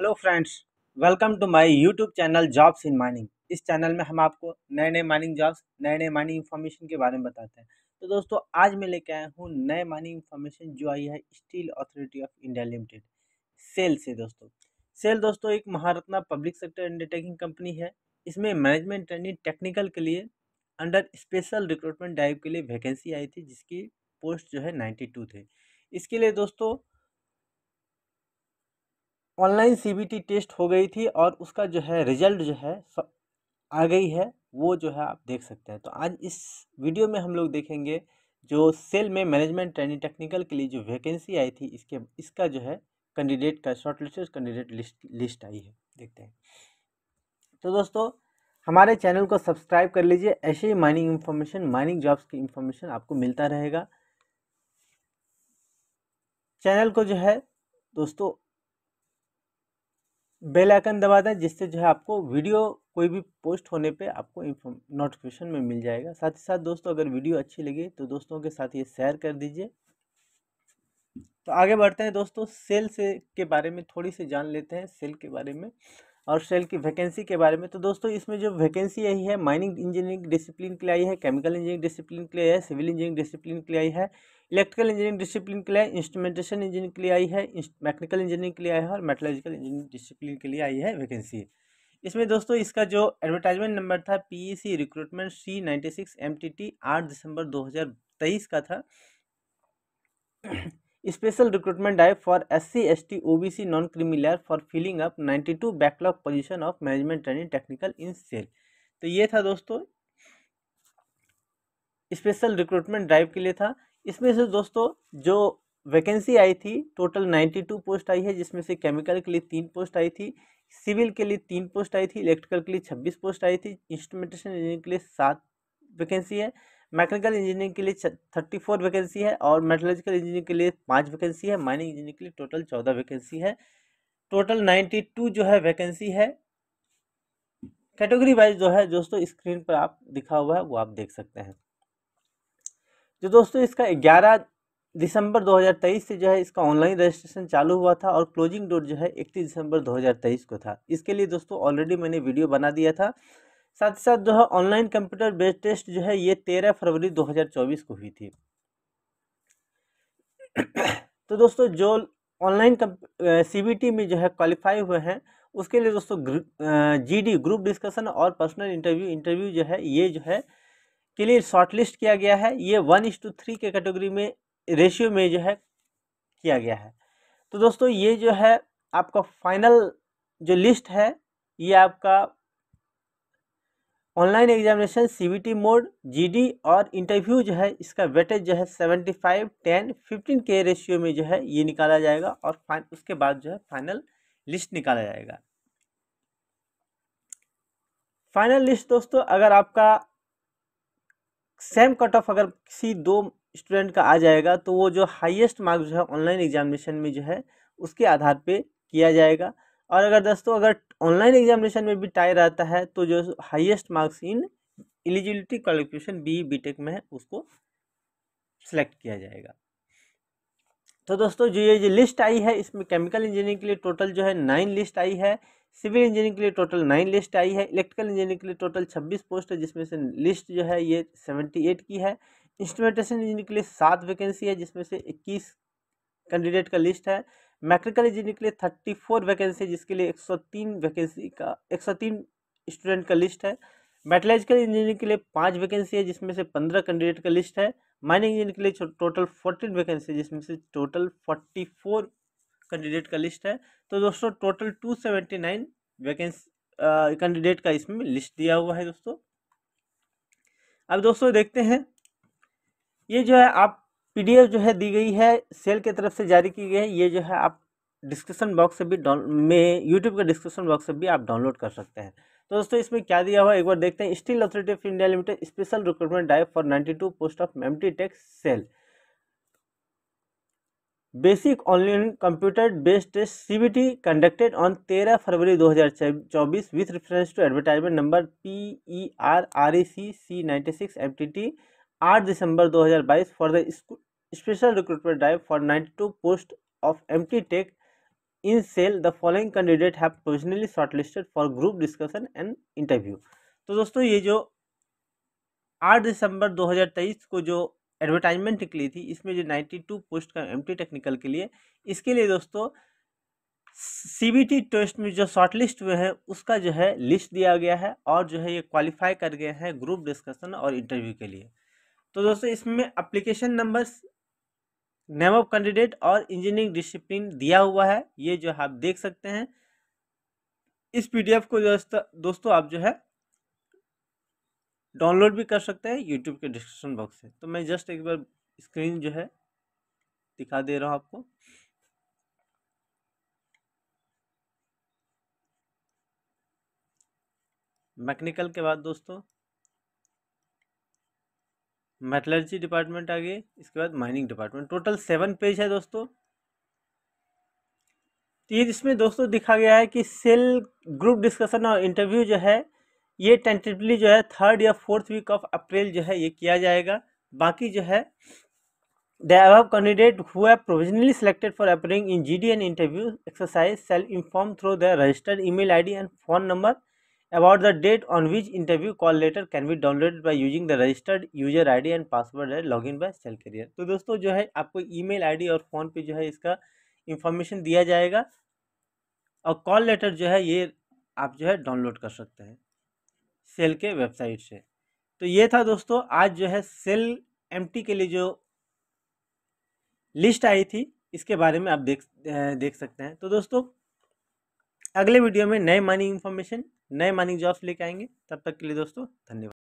hello friends welcome to my YouTube channel jobs in mining इस channel में हम आपको नए नए माइनिंग जॉब्स नए नए माइनिंग इन्फॉर्मेशन के बारे में बताते हैं तो दोस्तों आज मैं लेके आया हूँ नए माइनिंग इन्फॉर्मेशन जो आई है steel authority of India limited SAIL से दोस्तों सेल दोस्तों एक Maharatna public sector undertaking company है इसमें मैनेजमेंट ट्रेनिंग टेक्निकल के लिए अंडर स्पेशल रिक्रूटमेंट डाइव के लिए वैकेंसी आई थी जिसकी पोस्ट जो है नाइन्टी टू थे इसके लिए दोस्तों ऑनलाइन सीबीटी टेस्ट हो गई थी और उसका जो है रिजल्ट जो है आ गई है वो जो है आप देख सकते हैं तो आज इस वीडियो में हम लोग देखेंगे जो सेल में मैनेजमेंट ट्रेनिंग टेक्निकल के लिए जो वैकेंसी आई थी इसके इसका जो है कैंडिडेट का short listed candidate list list आई है देखते हैं तो दोस्तों हमारे चैनल को सब्सक्राइब कर लीजिए ऐसे ही माइनिंग इन्फॉर्मेशन माइनिंग जॉब्स की इन्फॉर्मेशन आपको मिलता रहेगा चैनल को जो है दोस्तों बेल आइकन दबा दें जिससे जो है आपको वीडियो कोई भी पोस्ट होने पे आपको नोटिफिकेशन में मिल जाएगा साथ ही साथ दोस्तों अगर वीडियो अच्छी लगी तो दोस्तों के साथ ये शेयर कर दीजिए तो आगे बढ़ते हैं दोस्तों सेल से के बारे में थोड़ी सी जान लेते हैं सेल के बारे में और सेल की वैकेंसी के बारे में तो दोस्तों इसमें जो वैकेंसी आई है माइनिंग इंजीनियरिंग डिसिप्लिन के लिए आई है केमिकल इंजीनियरिंग डिसिप्लिन के लिए आई है सिविल इंजीनियरिंग डिसिप्लिन के लिए आई है इलेक्ट्रिकल इंजीनियरिंग डिसिप्लिन के लिए इंस्ट्रूमेंटेशन इंजीनियरिंग के लिए आई है मैकेनिकल इंजीनियरिंग के लिए आई है और मेटोलॉजिकल इंजीनियरिंग डिसिप्लिन के लिए आई है वैकेंसी इसमें दोस्तों इसका जो एडवर्टाइजमेंट नंबर था P recruitment C ninety six M T T आठ दिसंबर दो हज़ार तेईस का था special recruitment drive for S C S T O B C non creamy layer for filling up 92 backlog position of management training technical in SAIL तो ये था दोस्तों स्पेशल रिक्रूटमेंट ड्राइव के लिए था इसमें से दोस्तों जो वैकेंसी आई थी टोटल 92 पोस्ट आई है जिसमें से केमिकल के लिए तीन पोस्ट आई थी सिविल के लिए तीन पोस्ट आई थी इलेक्ट्रिकल के लिए छब्बीस पोस्ट आई थी इंस्ट्रूमेंटेशन इंजीनियर के लिए सात वैकेंसी है मैकेनिकल इंजीनियरिंग के लिए थर्टी फोर वैकेंसी है और मेटोलॉजिकल इंजीनियरिंग के लिए पाँच वैकेंसी है माइनिंग इंजीनियरिंग के लिए टोटल चौदह वैकेंसी है टोटल नाइन्टी टू जो है वैकेंसी है कैटेगरी वाइज जो है दोस्तों स्क्रीन पर आप दिखा हुआ है वो आप देख सकते हैं जो दोस्तों इसका ग्यारह दिसंबर 2023 से जो है इसका ऑनलाइन रजिस्ट्रेशन चालू हुआ था और क्लोजिंग डोट जो है इकतीस दिसंबर 2023 को था इसके लिए दोस्तों ऑलरेडी मैंने वीडियो बना दिया था साथ ही साथ जो है ऑनलाइन कंप्यूटर बेस्ड टेस्ट जो है ये तेरह फरवरी 2024 को हुई थी तो दोस्तों जो ऑनलाइन सीबीटी में जो है क्वालिफाई हुए हैं उसके लिए दोस्तों जीडी ग्रुप डिस्कशन और पर्सनल इंटरव्यू इंटरव्यू जो है ये जो है के लिए शॉर्टलिस्ट किया गया है ये वन इस टू थ्री के कैटेगरी में रेशियो में जो है किया गया है तो दोस्तों ये जो है आपका फाइनल जो लिस्ट है ये आपका online examination C mode G और इंटरव्यू जो है इसका वेटेज जो है सेवेंटी फाइव टेन फिफ्टीन के रेशियो में जो है ये निकाला जाएगा और फाइन उसके बाद जो है फाइनल लिस्ट निकाला जाएगा फाइनल लिस्ट दोस्तों अगर आपका सेम कट ऑफ अगर किसी दो स्टूडेंट का आ जाएगा तो वो जो हाईएस्ट मार्क्स जो है ऑनलाइन एग्जामिनेशन में जो है उसके आधार पे किया जाएगा और अगर दोस्तों अगर ऑनलाइन एग्जामिनेशन में भी टाई रहता है तो जो highest marks in eligibility qualification B BTech में है उसको सिलेक्ट किया जाएगा तो दोस्तों जो ये जो लिस्ट आई है इसमें केमिकल इंजीनियरिंग के लिए टोटल जो है नाइन लिस्ट आई है सिविल इंजीनियरिंग के लिए टोटल नाइन लिस्ट आई है इलेक्ट्रिकल इंजीनियरिंग के लिए टोटल छब्बीस पोस्ट है जिसमें से लिस्ट जो है ये सेवेंटी एट की है इंस्ट्रूमेंटेशन इंजीनियरिंग के लिए सात वैकेंसी है जिसमें से इक्कीस कैंडिडेट का लिस्ट है मैट्रिकल इंजीनियरिंग के लिए थर्टी फोर वैकेंसी जिसके लिए एक सौ तीन वैकेंसी का एक सौ तीन स्टूडेंट का लिस्ट है मेटलॉजिकल इंजीनियरिंग के लिए पाँच वैकेंसी है जिसमें से पंद्रह कैंडिडेट का लिस्ट है माइनिंग इंजीनियर के लिए टोटल फोर्टीन वैकेंसी जिसमें से टोटल फोर्टी फोर कैंडिडेट का लिस्ट है तो दोस्तों total two seventy nine vacancy candidate का इसमें लिस्ट दिया हुआ है दोस्तों अब दोस्तों देखते हैं ये जो है आप पीडीएफ जो है दी गई है सेल की तरफ से जारी की गई है ये जो है आप डिस्क्रिप्शन बॉक्स से भी में यूट्यूब के डिस्क्रिप्शन बॉक्स से भी आप डाउनलोड कर सकते हैं तो दोस्तों इसमें क्या दिया हुआ है एक बार देखते हैं steel authority of India limited special recruitment drive for two post of M techs SAIL basic online computer based test CBT conducted on 13 February 2024 with reference to advertisement number P E R R E C C ninety six M T T आठ दिसंबर 2022 for the school special recruitment drive for ninety two post of M T tech in SAIL the following candidate have provisionally shortlisted for group discussion and interview तो दोस्तों ये जो आठ दिसंबर दो हज़ार तेईस को जो एडवर्टाइजमेंट निकली थी इसमें जो नाइन्टी टू पोस्ट का एम टी टेक्निकल के लिए इसके लिए दोस्तों सी बी टी टेस्ट में जो शॉर्ट लिस्ट हुए हैं उसका जो है लिस्ट दिया गया है और जो है ये क्वालिफाई कर गए हैं ग्रुप डिस्कशन और इंटरव्यू के लिए तो दोस्तों इसमें application number name of candidate और इंजीनियरिंग डिसिप्लिन दिया हुआ है ये जो है आप देख सकते हैं इस पीडीएफ को दोस्तों आप जो है डाउनलोड भी कर सकते हैं यूट्यूब के डिस्क्रिप्शन बॉक्स से तो मैं जस्ट एक बार स्क्रीन जो है दिखा दे रहा हूँ आपको मैकेनिकल के बाद दोस्तों मेटलर्जी डिपार्टमेंट आ गए इसके बाद mining department total seven page है दोस्तों तो ये इसमें दोस्तों दिखा गया है कि सेल ग्रुप डिस्कशन और इंटरव्यू जो है ये टेंटेटिवली जो है थर्ड या फोर्थ वीक ऑफ अप्रैल जो है ये किया जाएगा बाकी जो है द अब कैंडिडेट हु है provisionally selected for appearing in G D and interview exercise SAIL inform through the registered email I D and phone number about the date on which interview call letter can be downloaded by using the registered user I D and password है log in by SAIL career तो दोस्तों जो है आपको I D और phone पे जो है इसका इंफॉर्मेशन दिया जाएगा और कॉल लेटर जो है ये आप जो है डाउनलोड कर सकते हैं सेल के वेबसाइट से तो ये था दोस्तों आज जो है सेल एमटी के लिए जो लिस्ट आई थी इसके बारे में आप देख देख सकते हैं तो दोस्तों अगले वीडियो में नए मनी इन्फॉर्मेशन नए मनी जॉब्स लेके आएंगे तब तक के लिए दोस्तों धन्यवाद